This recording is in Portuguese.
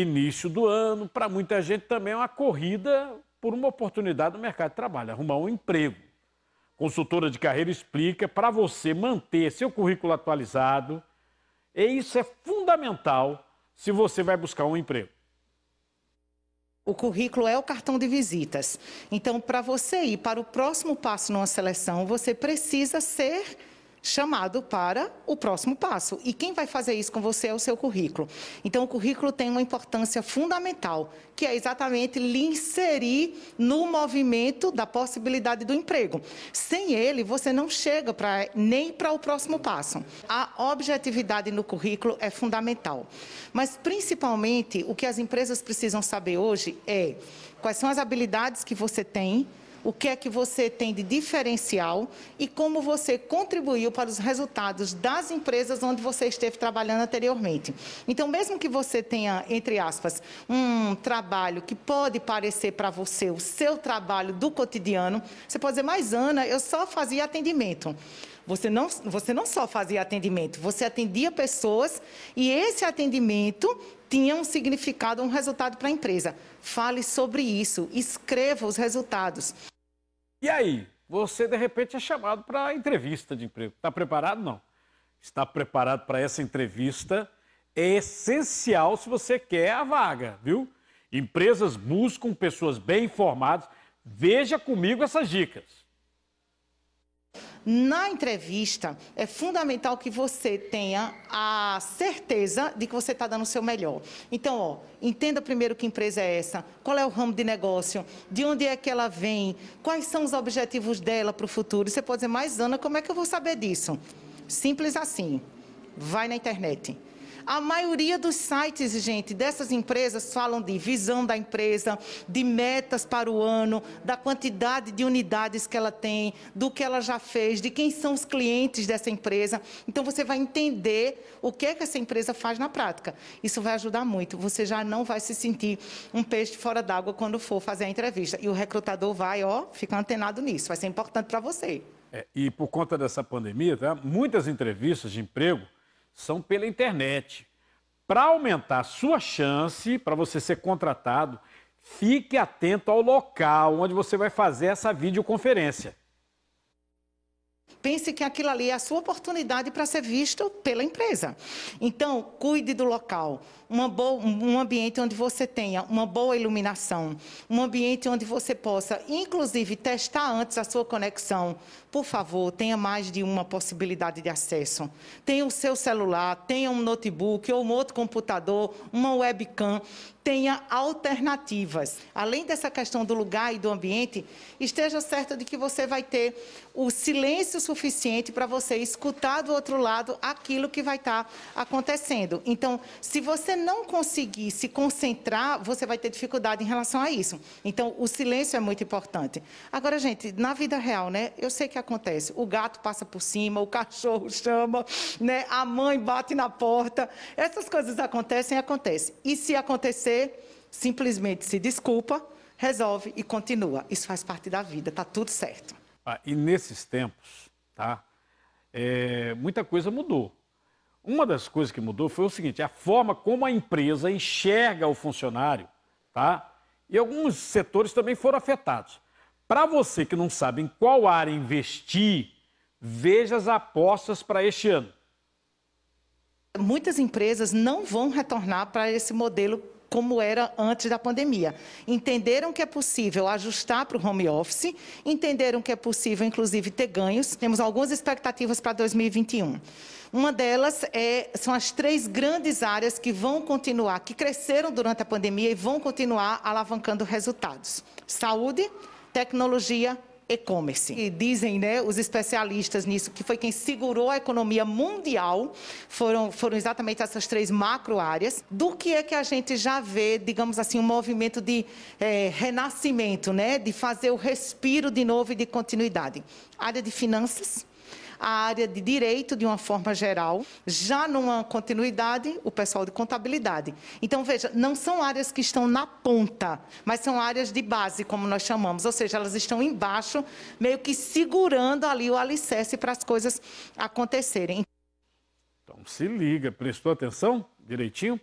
início do ano, para muita gente também é uma corrida por uma oportunidade no mercado de trabalho, arrumar um emprego. Consultora de carreira explica para você manter seu currículo atualizado, e isso é fundamental se você vai buscar um emprego. O currículo é o cartão de visitas. Então, para você ir para o próximo passo numa seleção, você precisa ser chamado para o próximo passo. E quem vai fazer isso com você é o seu currículo. Então, o currículo tem uma importância fundamental, que é exatamente lhe inserir no movimento da possibilidade do emprego. Sem ele, você não chega pra, nem para o próximo passo. A objetividade no currículo é fundamental. Mas, principalmente, o que as empresas precisam saber hoje é quais são as habilidades que você tem o que é que você tem de diferencial e como você contribuiu para os resultados das empresas onde você esteve trabalhando anteriormente. Então, mesmo que você tenha, entre aspas, um trabalho que pode parecer para você o seu trabalho do cotidiano, você pode dizer, mas Ana, eu só fazia atendimento. Você não, você não só fazia atendimento, você atendia pessoas e esse atendimento tinha um significado, um resultado para a empresa. Fale sobre isso, escreva os resultados. E aí, você de repente é chamado para entrevista de emprego. Está preparado? Não. Está preparado para essa entrevista é essencial se você quer a vaga, viu? Empresas buscam pessoas bem informadas. Veja comigo essas dicas. Na entrevista, é fundamental que você tenha a certeza de que você está dando o seu melhor. Então, ó, entenda primeiro que empresa é essa, qual é o ramo de negócio, de onde é que ela vem, quais são os objetivos dela para o futuro. Você pode dizer, mas Ana, como é que eu vou saber disso? Simples assim. Vai na internet a maioria dos sites, gente, dessas empresas falam de visão da empresa, de metas para o ano, da quantidade de unidades que ela tem, do que ela já fez, de quem são os clientes dessa empresa. Então você vai entender o que é que essa empresa faz na prática. Isso vai ajudar muito. Você já não vai se sentir um peixe fora d'água quando for fazer a entrevista. E o recrutador vai, ó, ficar antenado nisso. Vai ser importante para você. É, e por conta dessa pandemia, tá? muitas entrevistas de emprego são pela internet. Para aumentar sua chance para você ser contratado, fique atento ao local onde você vai fazer essa videoconferência. Pense que aquilo ali é a sua oportunidade para ser visto pela empresa. Então, cuide do local, boa, um ambiente onde você tenha uma boa iluminação, um ambiente onde você possa, inclusive, testar antes a sua conexão. Por favor, tenha mais de uma possibilidade de acesso. Tenha o seu celular, tenha um notebook ou um outro computador, uma webcam. Tenha alternativas. Além dessa questão do lugar e do ambiente, esteja certo de que você vai ter o silêncio suficiente para você escutar do outro lado aquilo que vai estar acontecendo. Então, se você não conseguir se concentrar, você vai ter dificuldade em relação a isso. Então, o silêncio é muito importante. Agora, gente, na vida real, né? Eu sei que acontece. O gato passa por cima, o cachorro chama, né? A mãe bate na porta. Essas coisas acontecem, acontecem. E se acontecer, simplesmente se desculpa, resolve e continua. Isso faz parte da vida, tá tudo certo. Ah, e nesses tempos, tá? É, muita coisa mudou. Uma das coisas que mudou foi o seguinte: a forma como a empresa enxerga o funcionário, tá? E alguns setores também foram afetados. Para você que não sabe em qual área investir, veja as apostas para este ano. Muitas empresas não vão retornar para esse modelo como era antes da pandemia. Entenderam que é possível ajustar para o home office, entenderam que é possível, inclusive, ter ganhos. Temos algumas expectativas para 2021. Uma delas é, são as três grandes áreas que vão continuar, que cresceram durante a pandemia e vão continuar alavancando resultados: saúde, tecnologia e-commerce. E dizem, né, os especialistas nisso, que foi quem segurou a economia mundial, foram, foram exatamente essas três macro áreas, do que é que a gente já vê, digamos assim, um movimento de é, renascimento, né, de fazer o respiro de novo e de continuidade. Área de finanças, a área de direito de uma forma geral, já numa continuidade, o pessoal de contabilidade. Então, veja, não são áreas que estão na ponta, mas são áreas de base, como nós chamamos, ou seja, elas estão embaixo, meio que segurando ali o alicerce para as coisas acontecerem. Então, se liga, prestou atenção direitinho?